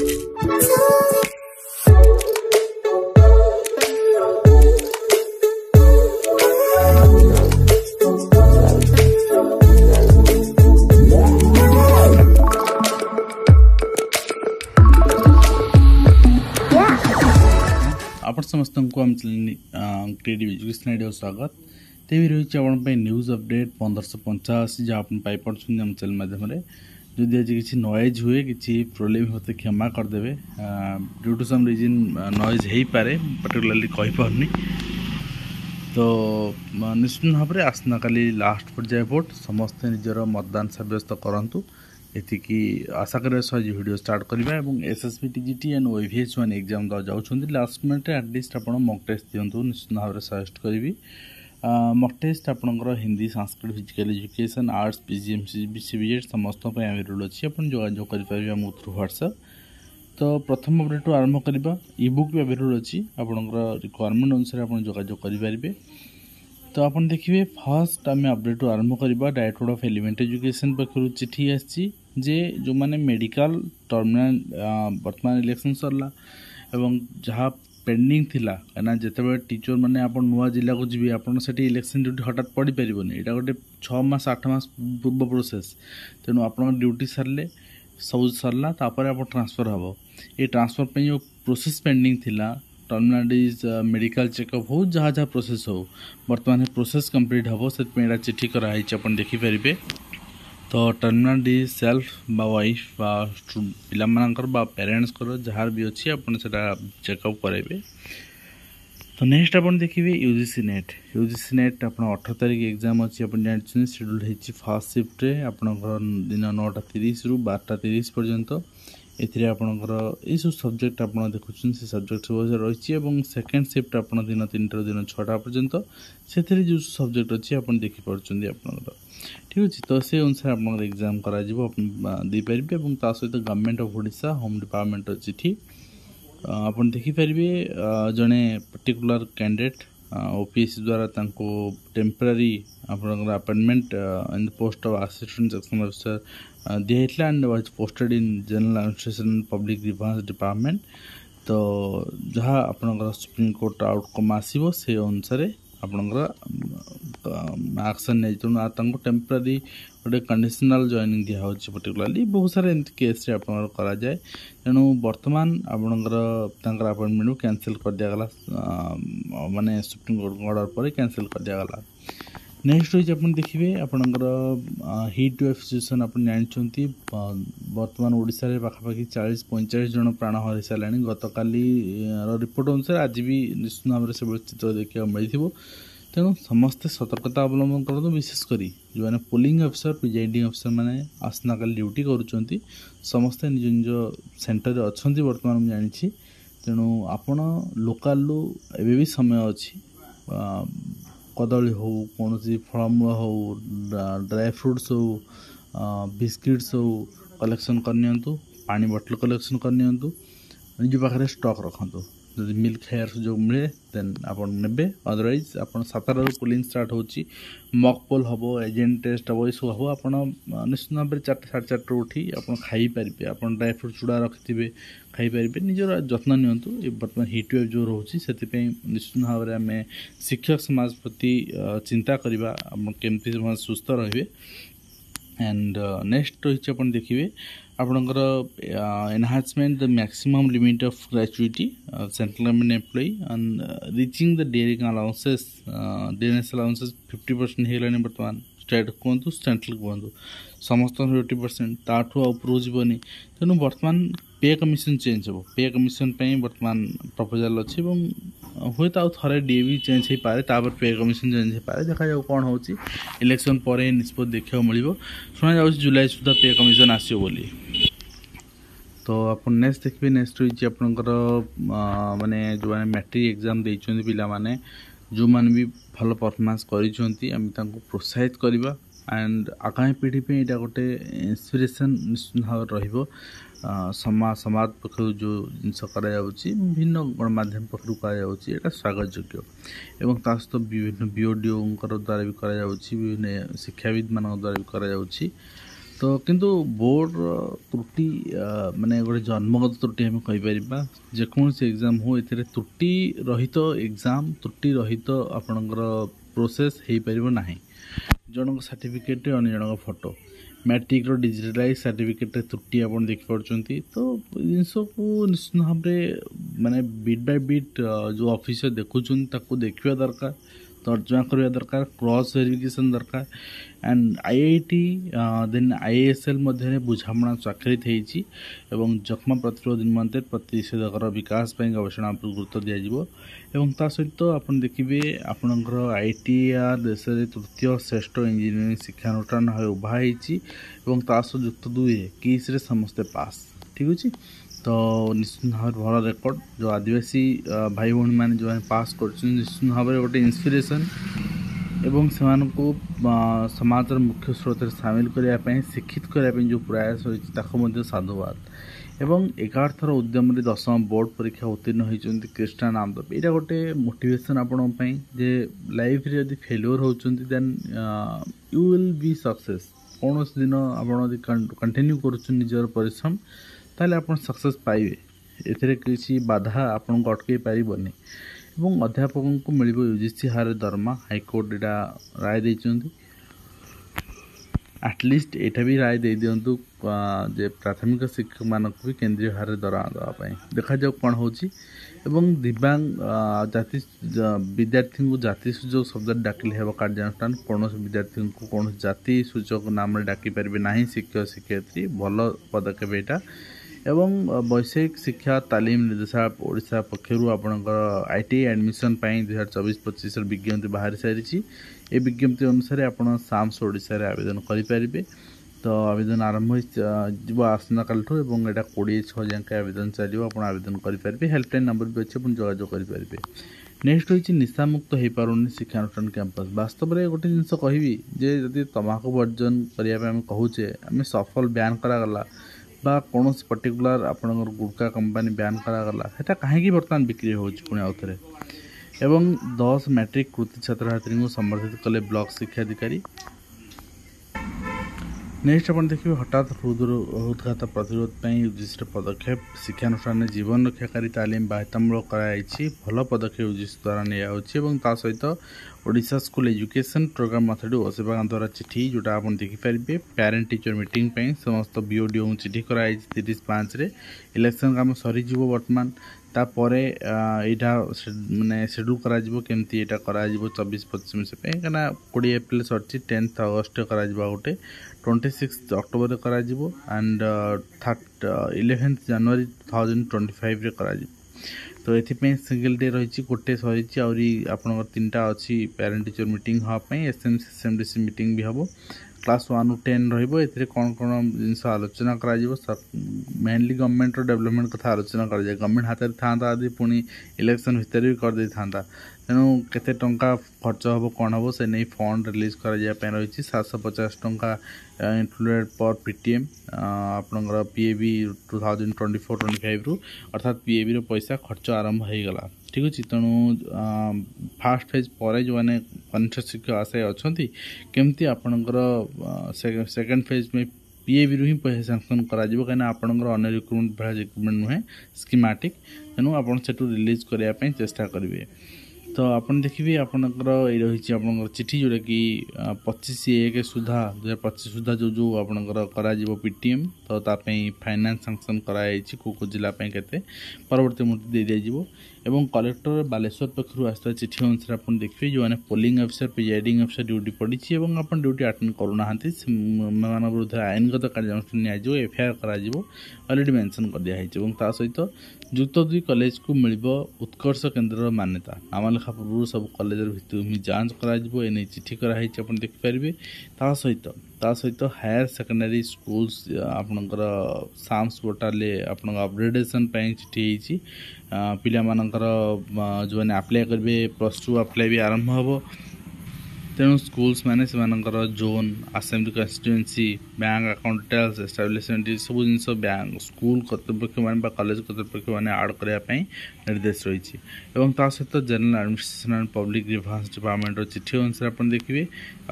आपण समस्तଙ୍କୁ आमचेनि क्रिएटिव एजुकेशन आइडिया स्वागत तेवी रही आपण न्यूज अपडेट पंदरश पंचाशी जहाँ आप पाई चैनल मध्यम যদি আজকে কিছু নয়েজ হুয়ে কিছু প্রবলেম হতে ক্ষমা করদেবে due to some reason noise হয়েপরে পার্টিকুলারলি কইপারনি তো নিশ্চিত ভাবে আসনাকালি লাস্ট পর্যায়ে ভোট সমস্ত নিজের মতদান সাব্যস্ত করতু এটি কি আশা করা সহ ভিডিও স্টার্ট করা এবং এসএসপি টিজিটি অ্যান্ড ওইভিএস ওয়ান এক্সাম যাচ্ছেন লাস্ট মিনিটে আটলিস্ট আপনার মক টেস্ট দিও নিশ্চিত ভাবে সাজেস্ট করবি ମଟେଷ୍ଟ ଆପଣଙ୍କର Hindi Sanskrit physical education arts P G M C C B Ed ସମସ୍ତଙ୍କ ପାଇଁ ଆଭେଲେବୁଲ୍ ଅଛି ଆପଣ ଯୋଗାଯୋଗ କରିପାରିବେ ଆମ ଥ୍ରୁ ହ୍ୱାଟ୍ସଆପ୍ ତ ପ୍ରଥମ ଅପଡ଼େଟ୍ରୁ ଆରମ୍ଭ କରିବା ଇ ବୁକ୍ ବି ଆଭେଲେବୁଲ୍ ଅଛି ଆପଣଙ୍କର ରିକ୍ୱାରମେଣ୍ଟ ଅନୁସାରେ ଆପଣ ଯୋଗାଯୋଗ କରିପାରିବେ ତ ଆପଣ ଦେଖିବେ ଫାର୍ଷ୍ଟ ଆମେ ଅପଡ଼େଟ୍ରୁ ଆରମ୍ଭ କରିବା ଡାଇରେକ୍ଟୋରେଟ୍ ଅଫ୍ ଏଲିମେଣ୍ଟ ଏଜୁକେସନ୍ ପାଖରୁ ଚିଠି ଆସିଛି ଯେ ଯେଉଁମାନେ ମେଡ଼ିକାଲ ଟର୍ମିନାଲ ବର୍ତ୍ତମାନ ଇଲେକ୍ସନ୍ ସରିଲା ଏବଂ ଯାହା ପେଣ୍ଡିଂ ଥିଲା କାହିଁକିନା ଯେତେବେଳେ ଟିଚର୍ମାନେ ଆପଣ ନୂଆ ଜିଲ୍ଲାକୁ ଯିବେ ଆପଣ ସେଠି ଇଲେକ୍ସନ୍ ଡ୍ୟୁଟି ହଠାତ୍ ପଡ଼ିପାରିବନି ଏଇଟା ଗୋଟେ ଛଅ ମାସ ଆଠ ମାସ ପୂର୍ବ ପ୍ରୋସେସ୍ ତେଣୁ ଆପଣଙ୍କ ଡ୍ୟୁଟି ସାରିଲେ ସବୁ ସରିଲା ତାପରେ ଆପଣ ଟ୍ରାନ୍ସଫର୍ ହେବ ଏ ଟ୍ରାନ୍ସଫର୍ ପାଇଁ ଯେଉଁ ପ୍ରୋସେସ୍ ପେଣ୍ଡିଂ ଥିଲା ଟର୍ମିନାଲିଜ୍ ମେଡ଼ିକାଲ୍ ଚେକଅପ୍ ହଉ ଯାହା ଯାହା ପ୍ରୋସେସ୍ ହେଉ ବର୍ତ୍ତମାନ ପ୍ରୋସେସ୍ କମ୍ପ୍ଲିଟ୍ ହେବ ସେଥିପାଇଁ ଏଇଟା ଚିଠି କରାହେଇଛି ଆପଣ ଦେଖିପାରିବେ ତ ଟର୍ମିନାଲ୍ ଡି ସେଲ୍ଫ ବା ୱାଇଫ୍ ବା ପିଲାମାନଙ୍କର ବା ପ୍ୟାରେଣ୍ଟସ୍ଙ୍କର ଯାହାର ବି ଅଛି ଆପଣ ସେଇଟା ଚେକଅପ୍ କରାଇବେ ତ ନେକ୍ସଟ ଆପଣ ଦେଖିବେ U G C NET U G C NET ଆପଣ ଅଠର ତାରିଖ ଏକ୍ଜାମ୍ ଅଛି ଆପଣ ଜାଣିଛନ୍ତି ସେଡ୍ୟୁଲ୍ ହେଇଛି ଫାର୍ଷ୍ଟ ସିଫ୍ଟରେ ଆପଣଙ୍କର ଦିନ ନଅଟା ତିରିଶରୁ ବାରଟା ତିରିଶ ପର୍ଯ୍ୟନ୍ତ ଏଥିରେ ଆପଣଙ୍କର ଏଇସବୁ ସବଜେକ୍ଟ ଆପଣ ଦେଖୁଛନ୍ତି ସେ ସବଜେକ୍ଟ ସବୁ ରହିଛି ଏବଂ ସେକେଣ୍ଡ ସିଫ୍ଟ ଆପଣ ଦିନ ତିନିଟାରୁ ଦିନ ଛଅଟା ପର୍ଯ୍ୟନ୍ତ ସେଥିରେ ଯେଉଁ ସବଜେକ୍ଟ ଅଛି ଆପଣ ଦେଖିପାରୁଛନ୍ତି ଆପଣଙ୍କର ଠିକ୍ ଅଛି ତ ସେ ଅନୁସାରେ ଆପଣଙ୍କର ଏକ୍ଜାମ୍ କରାଯିବ ଆପଣ ଦେଇପାରିବେ ଏବଂ ତା ସହିତ government of Odisha home department ଅଛି ଏଠି ଆପଣ ଦେଖିପାରିବେ ଜଣେ ପର୍ଟିକୁଲାର କ୍ୟାଣ୍ଡିଡେଟ୍ ओपीएस द्वारा तांको टेम्पररी ଆପଣଙ୍କର appointment in the post of assistant section officer ଦିଆହେଇଥିଲା and was posted in general administration public grievance department ତ ଯାହା ଆପଣଙ୍କର ସୁପ୍ରିମକୋର୍ଟର ଆଉଟକମ୍ ଆସିବ ସେ ଅନୁସାରେ ଆପଣଙ୍କର ଆକ୍ସନ୍ ନେଇଛି ତେଣୁ ଆଉ ତାଙ୍କୁ ଟେମ୍ପରାରୀ ଗୋଟେ କଣ୍ଡିସନାଲ୍ ଜଏନିଂ ଦିଆହେଉଛି ପର୍ଟିକୁଲାର୍ଲି ବହୁତ ସାରା ଏମିତି କେସ୍ରେ ଆପଣଙ୍କର କରାଯାଏ ତେଣୁ ବର୍ତ୍ତମାନ ଆପଣଙ୍କର ତାଙ୍କର ଆପଏଣ୍ଟମେଣ୍ଟକୁ କ୍ୟାନସେଲ୍ କରିଦିଆଗଲା ମାନେ ସୁପ୍ରିମକୋର୍ଟଙ୍କ ଅର୍ଡ଼ର ପରେ କ୍ୟାନସେଲ୍ କରିଦିଆଗଲା ନେକ୍ସଟ ହେଉଛି ଆପଣ ଦେଖିବେ ଆପଣଙ୍କର ହିଟ୍ ୱେଭ୍ ସିଚୁଏସନ୍ ଆପଣ ଜାଣିଛନ୍ତି ବର୍ତ୍ତମାନ ଓଡ଼ିଶାରେ ପାଖାପାଖି ଚାଳିଶ ପଇଁଚାଳିଶ ଜଣ ପ୍ରାଣ ହରିସାରିଲାଣି ଗତକାଲିର ରିପୋର୍ଟ ଅନୁସାରେ ଆଜି ବି ନିଶ୍ଚିତ ଭାବରେ ସେଭଳି ଚିତ୍ର ଦେଖିବାକୁ ମିଳିଥିବ ତେଣୁ ସମସ୍ତେ ସତର୍କତା ଅବଲମ୍ବନ କରନ୍ତୁ ବିଶେଷ କରି ଯେଉଁମାନେ ପୋଲିଂ ଅଫିସର ପ୍ରିଜାଇଡ଼ିଂ ଅଫିସରମାନେ ଆସନ୍ତାକାଲି ଡ୍ୟୁଟି କରୁଛନ୍ତି ସମସ୍ତେ ନିଜ ନିଜ ସେଣ୍ଟରରେ ଅଛନ୍ତି ବର୍ତ୍ତମାନ ମୁଁ ଜାଣିଛି ତେଣୁ ଆପଣ ଲୋକାଲରୁ ଏବେ ବି ସମୟ ଅଛି କଦଳୀ ହେଉ କୌଣସି ଫଳମୂଳ ହେଉ ଡ୍ରାଏ ଫ୍ରୁଟ୍ସ ହେଉ ବିସ୍କିଟ୍ସ ହେଉ କଲେକ୍ସନ୍ କରିନିଅନ୍ତୁ ପାଣି ବଟଲ୍ କଲେକ୍ସନ୍ କରିନିଅନ୍ତୁ ନିଜ ପାଖରେ ଷ୍ଟକ୍ ରଖନ୍ତୁ ଯଦି ମିଲ୍କ ହେୟାର୍ସ ଯେଉଁ ମିଳେ ଦେନ୍ ଆପଣ ନେବେ ଅଦରୱାଇଜ୍ ଆପଣ ସାତଟାରୁ କୁଲିଂ ଷ୍ଟାର୍ଟ ହେଉଛି ମକ୍ ପୋଲ୍ ହେବ ଏଜେଣ୍ଟ ଟେଷ୍ଟ ହେବ ଏସବୁ ହେବ ଆପଣ ନିଶ୍ଚିତ ଭାବରେ ଚାରିଟା ସାଢ଼େ ଚାରିଟାରୁ ଉଠି ଆପଣ ଖାଇପାରିବେ ଆପଣ ଡ୍ରାଇ ଫ୍ରୁଟ୍ ଚୁଡ଼ା ରଖିଥିବେ ଖାଇପାରିବେ ନିଜର ଯତ୍ନ ନିଅନ୍ତୁ ଏ ବର୍ତ୍ତମାନ ହିଟ୍ ୱେଭ୍ ଯେଉଁ ରହୁଛି ସେଥିପାଇଁ ନିଶ୍ଚିତ ଭାବରେ ଆମେ ଶିକ୍ଷକ ସମାଜ ପ୍ରତି ଚିନ୍ତା କରିବା ଆପଣ କେମିତି ସେମାନେ ସୁସ୍ଥ ରହିବେ एंड नेक्स्ट रही आप देखिए आपणकर enhancement the maximum limit of gratuity central government employee and reaching the dearness allowances dearness allowances fifty percent हो गलानी बर्तमान स्टेट कहतु सेंट्रल कहतु समस्त फिफ्टी परसेंट ताऊपर जीवन तेणु बर्तमान पे कमिशन चेंज हे पे कमिशन बर्तमान प्रपोजाल अच्छे ହୁଏତ ଆଉ ଥରେ ଡିଏ ବି ଚେଞ୍ଜ ହୋଇପାରେ ତା'ପରେ ପେ କମିଶନ୍ ଚେଞ୍ଜ ହୋଇପାରେ ଦେଖାଯାଉ କ'ଣ ହେଉଛି ଇଲେକ୍ସନ୍ ପରେ ନିଷ୍ପତ୍ତି ଦେଖିବାକୁ ମିଳିବ ଶୁଣାଯାଉଛି ଜୁଲାଇ ସୁଦ୍ଧା ପେ କମିଶନ୍ ଆସିବ ବୋଲି ତ ଆପଣ ନେକ୍ସଟ ଦେଖିବେ ନେକ୍ସଟ ହେଉଛି ଆପଣଙ୍କର ମାନେ ଯେଉଁମାନେ ମ୍ୟାଟ୍ରିକ୍ ଏକ୍ଜାମ୍ ଦେଇଛନ୍ତି ପିଲାମାନେ ଯେଉଁମାନେ ବି ଭଲ ପରଫର୍ମାନ୍ସ କରିଛନ୍ତି ଆମେ ତାଙ୍କୁ ପ୍ରୋତ୍ସାହିତ କରିବା ଆଣ୍ଡ ଆଗାମୀ ପିଢ଼ି ପାଇଁ ଏଇଟା ଗୋଟେ ଇନ୍ସପିରେସନ୍ ନିଶ୍ଚିତ ଭାବରେ ରହିବ ସମାଜ ସମାଜ ପକ୍ଷରୁ ଯେଉଁ ଜିନିଷ କରାଯାଉଛି ବିଭିନ୍ନ ଗଣମାଧ୍ୟମ ପକ୍ଷରୁ କରାଯାଉଛି ଏଇଟା ସ୍ୱାଗତଯୋଗ୍ୟ ଏବଂ ତା ସହିତ ବିଭିନ୍ନ ବି ଓ ଡ଼ି ଓଙ୍କର ଦ୍ୱାରା ବି କରାଯାଉଛି ବିଭିନ୍ନ ଶିକ୍ଷାବିତ୍ମାନଙ୍କ ଦ୍ୱାରା ବି କରାଯାଉଛି ତ କିନ୍ତୁ ବୋର୍ଡ଼ର ତ୍ରୁଟି ମାନେ ଗୋଟେ ଜନ୍ମଗତ ତ୍ରୁଟି ଆମେ କହିପାରିବା ଯେକୌଣସି ଏକ୍ଜାମ୍ ହଉ ଏଥିରେ ତ୍ରୁଟି ରହିତ ଏକ୍ଜାମ୍ ତ୍ରୁଟି ରହିତ ଆପଣଙ୍କର ପ୍ରୋସେସ୍ ହେଇପାରିବ ନାହିଁ ଜଣଙ୍କ ସାର୍ଟିଫିକେଟ୍ ଅନ୍ୟ ଜଣଙ୍କ ଫଟୋ मैट्रिक रिजिटालज सार्टिफिकेट त्रुटि आप देख पार्थ तो जिनको निश्चित भाव में मानने बिट बाय बिट जो अफिसर देखुं देखा दरकार ତର୍ଜମା କରିବା ଦରକାର କ୍ରସ୍ ଭେରିଫିକେସନ୍ ଦରକାର and I I T then I S L ମଧ୍ୟରେ ବୁଝାମଣା ସ୍ୱାକ୍ଷରିତ ହୋଇଛି ଏବଂ ଯକ୍ଷ୍ମା ପ୍ରତିରୋଧ ନିମନ୍ତେ ପ୍ରତିଷେଧକର ବିକାଶ ପାଇଁ ଗବେଷଣା ଉପରେ ଗୁରୁତ୍ୱ ଦିଆଯିବ ଏବଂ ତା ସହିତ ଆପଣ ଦେଖିବେ ଆପଣଙ୍କର ଆଇ ଟି ଆର୍ ଦେଶରେ ତୃତୀୟ ଶ୍ରେଷ୍ଠ ଇଞ୍ଜିନିୟରିଂ ଶିକ୍ଷାନୁଷ୍ଠାନ ଭାବେ ଉଭା ହୋଇଛି ଏବଂ ତା ସହ ଯୁକ୍ତ ଦୁଇରେ କିସ୍ରେ ସମସ୍ତେ ପାସ୍ ଠିକ୍ ଅଛି ତ ନିଶ୍ଚିନ୍ତ ଭାବରେ ଭଲ ରେକର୍ଡ଼ ଯେଉଁ ଆଦିବାସୀ ଭାଇ ଭଉଣୀମାନେ ଯେଉଁମାନେ ପାସ୍ କରୁଛନ୍ତି ନିଶ୍ଚିନ୍ତ ଭାବରେ ଗୋଟେ ଇନ୍ସପିରେସନ୍ ଏବଂ ସେମାନଙ୍କୁ ସମାଜର ମୁଖ୍ୟ ସ୍ରୋତରେ ସାମିଲ କରିବା ପାଇଁ ଶିକ୍ଷିତ କରିବା ପାଇଁ ଯେଉଁ ପ୍ରୟାସ ହୋଇଛି ତାକୁ ମଧ୍ୟ ସାଧୁବାଦ ଏବଂ ଏଗାର ଥର ଉଦ୍ୟମରେ ଦଶମ ବୋର୍ଡ଼ ପରୀକ୍ଷା ଉତ୍ତୀର୍ଣ୍ଣ ହୋଇଛନ୍ତି କ୍ରିଷ୍ଣା ନାମଦେବ ଏଇଟା ଗୋଟେ ମୋଟିଭେସନ୍ ଆପଣଙ୍କ ପାଇଁ ଯେ ଲାଇଫ୍ରେ ଯଦି ଫେଲୁଅର୍ ହେଉଛନ୍ତି then you will be success କୌଣସି ଦିନ ଆପଣ ଯଦି କଣ୍ଟିନ୍ୟୁ କରୁଛନ୍ତି ନିଜର ପରିଶ୍ରମ ତାହେଲେ ଆପଣ ସକ୍ସେସ୍ ପାଇବେ ଏଥିରେ କିଛି ବାଧା ଆପଣଙ୍କୁ ଅଟକାଇ ପାରିବନି ଏବଂ ଅଧ୍ୟାପକଙ୍କୁ ମିଳିବ ୟୁ ଜି ସି ହାର ଦରମା ହାଇକୋର୍ଟ ଏଇଟା ରାୟ ଦେଇଛନ୍ତି ଆଟଲିଷ୍ଟ ଏଇଟା ବି ରାୟ ଦେଇଦିଅନ୍ତୁ ଯେ ପ୍ରାଥମିକ ଶିକ୍ଷକମାନଙ୍କୁ ବି କେନ୍ଦ୍ରୀୟ ହାରରେ ଦରମା ଦେବା ପାଇଁ ଦେଖାଯାଉ କ'ଣ ହେଉଛି ଏବଂ ଦିବ୍ୟାଙ୍ଗ ଜାତି ବିଦ୍ୟାର୍ଥୀଙ୍କୁ ଜାତି ସୁଯୋଗ ଶବ୍ଦରେ ଡାକିଲେ ହେବ କାର୍ଯ୍ୟାନୁଷ୍ଠାନ କୌଣସି ବିଦ୍ୟାର୍ଥୀଙ୍କୁ କୌଣସି ଜାତି ସୁଯୋଗ ନାମରେ ଡାକିପାରିବେ ନାହିଁ ଶିକ୍ଷକ ଶିକ୍ଷୟିତ୍ରୀ ଭଲ ପଦକ୍ଷେପ ଏଇଟା ଏବଂ ବୈଷୟିକ ଶିକ୍ଷା ତାଲିମ ନିର୍ଦ୍ଦେଶାଳୟ ଓଡ଼ିଶା ପକ୍ଷରୁ ଆପଣଙ୍କର ଆଇ ଟି ଆଇ ଆଡ଼ମିସନ୍ ପାଇଁ ଦୁଇହଜାର ଚବିଶ ପଚିଶର ବିଜ୍ଞପ୍ତି ବାହାରି ସାରିଛି ଏ ବିଜ୍ଞପ୍ତି ଅନୁସାରେ ଆପଣ ସାମ୍ସ ଓଡ଼ିଶାରେ ଆବେଦନ କରିପାରିବେ ତ ଆବେଦନ ଆରମ୍ଭ ହୋଇଯିବ ଆସନ୍ତାକାଲିଠୁ ଏବଂ ଏଇଟା କୋଡ଼ିଏ ଛଅ ଯାଏଁ ଆବେଦନ ଚାଲିବ ଆପଣ ଆବେଦନ କରିପାରିବେ ହେଲ୍ପଲାଇନ୍ ନମ୍ବର ବି ଅଛି ଆପଣ ଯୋଗାଯୋଗ କରିପାରିବେ ନେକ୍ସଟ ହେଉଛି ନିଶାମୁକ୍ତ ହୋଇପାରୁନି ଶିକ୍ଷାନୁଷ୍ଠାନ କ୍ୟାମ୍ପସ୍ ବାସ୍ତବରେ ଗୋଟେ ଜିନିଷ କହିବି ଯେ ଯଦି ତମାଖୁ ବର୍ଜନ କରିବା ପାଇଁ ଆମେ କହୁଛେ ଆମେ ସଫଲ ବ୍ୟାନ୍ କରାଗଲା বা কোনস পার্টিকুলার আপনৰ গুৰুকা কোম্পানী ব্যান কৰা গলা seta কাহে কি বৰ্তমান বিক্ৰী হয় পুনৰ আউতৰে এবং 10 মেট্ৰিক কৃতি ছাত্রহতীৰক সম্বৰ্ধিত কলে ব্লক শিক্ষাധികാരി ନେକ୍ସଟ ଆପଣ ଦେଖିବେ ହଠାତ୍ ହୃଦର ହୃଦଘାତ ପ୍ରତିରୋଧ ପାଇଁ ଉଦ୍ଦିଷ୍ଟ ପଦକ୍ଷେପ ଶିକ୍ଷାନୁଷ୍ଠାନରେ ଜୀବନ ରକ୍ଷାକାରୀ ତାଲିମ ବାଧ୍ୟତାମୂଳକ କରାଯାଇଛି ଭଲ ପଦକ୍ଷେପ ୟୁଜିସି ଦ୍ୱାରା ନିଆହେଉଛି ଏବଂ ତା ସହିତ ଓଡ଼ିଶା ସ୍କୁଲ ଏଜୁକେସନ୍ ପ୍ରୋଗ୍ରାମ୍ ମଥଡୁ ସେବାଗାଁ ଦ୍ୱାରା ଚିଠି ଯେଉଁଟା ଆପଣ ଦେଖିପାରିବେ ପ୍ୟାରେଣ୍ଟ ଟିଚର ମିଟିଂ ପାଇଁ ସମସ୍ତ ବିଓଡିଓଙ୍କୁ ଚିଠି କରାଯାଇଛି ତିରିଶ ପାଞ୍ଚରେ ଇଲେକ୍ସନ୍ କାମ ସରିଯିବ ବର୍ତ୍ତମାନ ତାପରେ ଏଇଟା ମାନେ ସେଡ୍ୟୁଲ୍ କରାଯିବ କେମିତି ଏଇଟା କରାଯିବ ଚବିଶ ପଚିଶ ପାଇଁ କାହିଁକିନା କୋଡ଼ିଏ ଏପ୍ରିଲ ସରିଛି ଟେନ୍ଥ ଅଗଷ୍ଟରେ କରାଯିବ ଆଉ ଗୋଟେ ଟ୍ୱେଣ୍ଟି ସିକ୍ସ ଅକ୍ଟୋବରରେ କରାଯିବ and third eleventh January thousand twenty ଫାଇଭରେ କରାଯିବ ତ ଏଥିପାଇଁ ସିଙ୍ଗଲ୍ ଡେ ରହିଛି ଗୋଟେ ସରିଛି ଆହୁରି ଆପଣଙ୍କର ତିନିଟା ଅଛି ପ୍ୟାରେଣ୍ଟ ଟିଚର୍ ମିଟିଂ ହେବା ପାଇଁ ଏସ୍ ଏମ୍ ସି ମିଟିଂ ବି ହେବ କ୍ଲାସ୍ ୱାନ୍ରୁ ଟେନ୍ ରହିବ ଏଥିରେ କ'ଣ କ'ଣ ଜିନିଷ ଆଲୋଚନା କରାଯିବ ମେନଲି ଗଭର୍ଣ୍ଣମେଣ୍ଟର ଡେଭଲପମେଣ୍ଟ କଥା ଆଲୋଚନା କରାଯାଏ ଗଭର୍ଣ୍ଣମେଣ୍ଟ ହାତରେ ଥାଆନ୍ତା ଯଦି ପୁଣି ଇଲେକ୍ସନ୍ ଭିତରେ ବି କରିଦେଇଥାନ୍ତା ତେଣୁ କେତେ ଟଙ୍କା ଖର୍ଚ୍ଚ ହେବ କ'ଣ ହେବ ସେ ନେଇ ଫଣ୍ଡ ରିଲିଜ୍ କରାଯିବା ପାଇଁ ରହିଛି ସାତଶହ ପଚାଶ ଟଙ୍କା included per P T M ଆପଣଙ୍କର P A B two thousand twenty four twenty ଫାଇଭ୍ରୁ ଅର୍ଥାତ୍ ପି ଏ ବିର ପଇସା ଖର୍ଚ୍ଚ ଆରମ୍ଭ ହୋଇଗଲା ଠିକ୍ ଅଛି ତେଣୁ ଫାର୍ଷ୍ଟ ଫେଜ୍ ପରେ ଯେଉଁମାନେ କନିଷ୍ଠ ଶିକ୍ଷକ ଆଶାୟୀ ଅଛନ୍ତି କେମିତି ଆପଣଙ୍କର ସେକେଣ୍ଡ ଫେଜ୍ ପାଇଁ ପି ଏ ବିରୁ ହିଁ ପଇସା ସାଙ୍କସନ୍ କରାଯିବ କାହିଁକିନା ଆପଣଙ୍କର ଅନ୍ୟ ରିକ୍ରୁଟମେଣ୍ଟ ଭଳିଆ ରିକ୍ରୁଟମେଣ୍ଟ ନୁହେଁ ସ୍କିମାଟିକ୍ ତେଣୁ ଆପଣ ସେଠୁ ରିଲିଜ୍ କରିବା ପାଇଁ ଚେଷ୍ଟା କରିବେ ଆପଣ ଦେଖିବେ ଆପଣଙ୍କର ଏଇ ରହିଛି ଆପଣଙ୍କର ଚିଠି ଯେଉଁଟାକି ପଚିଶ ଏକ ସୁଦ୍ଧା ଦୁଇ ହଜାର ପଚିଶ ସୁଦ୍ଧା ଯେଉଁ ଯେଉଁ ଆପଣଙ୍କର କରାଯିବ ପି ଟି ଏମ୍ ତ ତା ପାଇଁ ଫାଇନାନ୍ସ ସାଙ୍ଗସନ୍ କରାଯାଇଛି କେଉଁ କେଉଁ ଜିଲ୍ଲା ପାଇଁ କେତେ ପରବର୍ତ୍ତୀ ମୁହୂର୍ତ୍ତ ଦେଇ ଦିଆଯିବ ଏବଂ କଲେକ୍ଟର ବାଲେଶ୍ୱର ପାଖରୁ ଆସିଥିବା ଚିଠି ଅନୁସାରେ ଆପଣ ଦେଖିବେ ଯେଉଁମାନେ polling officer presiding officer duty ପଡ଼ିଛି ଏବଂ ଆପଣ ଡ୍ୟୁଟି ଆଟେଣ୍ଡ କରୁନାହାନ୍ତି ସେମାନଙ୍କ ବିରୁଦ୍ଧରେ ଆଇନଗତ କାର୍ଯ୍ୟାନୁଷ୍ଠାନ ନିଆଯିବ ଏଫଆଇଆର୍ କରାଯିବ ଅଲରେଡ଼ି ମେନସନ୍ କରିଦିଆହେଇଛି ଏବଂ ତା ସହିତ ଯୁକ୍ତ ଦୁଇ କଲେଜକୁ ମିଳିବ ଉତ୍କର୍ଷ କେନ୍ଦ୍ରର ମାନ୍ୟତା ନାମଲେଖା ପୂର୍ବରୁ ସବୁ କଲେଜର ଭିତ୍ତିଭୂମି ଯାଞ୍ଚ କରାଯିବ ଏ ନେଇ ଚିଠି କରାହେଇଛି ଆପଣ ଦେଖିପାରିବେ ତା ସହିତ ତା ସହିତ ହାୟର ସେକେଣ୍ଡାରୀ ସ୍କୁଲ୍ସ ଆପଣଙ୍କର ସାମ୍ସ ପୋର୍ଟାଲରେ ଆପଣଙ୍କ ଅପଗ୍ରେଡ଼େସନ୍ ପାଇଁ ଚିଠି ହେଇଛି ପିଲାମାନଙ୍କର ଯେଉଁମାନେ ଆପ୍ଲାଏ କରିବେ ପ୍ଲସ୍ ଟୁ ଆପ୍ଲାଏ ବି ଆରମ୍ଭ ହେବ ତେଣୁ ସ୍କୁଲ୍ସମାନେ ସେମାନଙ୍କର zone assembly constituency bank account details establishment ଏସବୁ ଜିନିଷ ବ୍ୟାଙ୍କ ସ୍କୁଲ କର୍ତ୍ତୃପକ୍ଷମାନେ ବା କଲେଜ କର୍ତ୍ତୃପକ୍ଷମାନେ ଆଡ଼ କରିବା ପାଇଁ ନିର୍ଦ୍ଦେଶ ରହିଛି ଏବଂ ତା ସହିତ general administration and public grievance ଡିପାର୍ଟମେଣ୍ଟର ଚିଠି ଅନୁସାରେ ଆପଣ ଦେଖିବେ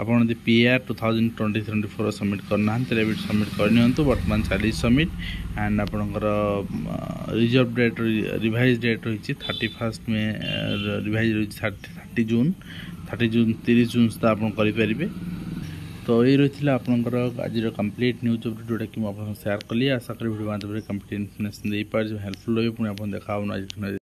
ଆପଣ ଯଦି P R two thousand twenty twenty four submit କରିନାହାନ୍ତି ତେବେ ଏଠି ସବମିଟ୍ କରିନିଅନ୍ତୁ ବର୍ତ୍ତମାନ ଚାଲିଛି ସବମିଟ୍ ଆଣ୍ଡ ଆପଣଙ୍କର ରିଜର୍ଭ ଡେଟ୍ ରିଭାଇଜ୍ ଡେଟ୍ ରହିଛି ଥାର୍ଟି ଫାର୍ଷ୍ଟ ମେ ରିଭାଇଜ୍ ରହିଛି thirty thirty June thirty June ତିରିଶ ଜୁନ୍ ସୁଦ୍ଧା ଆପଣ କରିପାରିବେ ତ ଏଇ ରହିଥିଲା ଆପଣଙ୍କର ଆଜିର କମ୍ପ୍ଲିଟ୍ ନ୍ୟୁଜ୍ ଅପଡ଼େଟ୍ ଯେଉଁଟାକି ମୁଁ ଆପଣଙ୍କୁ ସେୟାର କଲି ଆଶା କରି ଭିଡ଼ିଓ ମାଧ୍ୟମରେ କମ୍ପ୍ଲିଟ୍ ଇନଫର୍ମେସନ୍ ଦେଇପାରିଛି ହେଲ୍ପଫୁଲ୍ ରହିବେ ପୁଣି ଆପଣ ଦେଖା ହେବ ଆଜି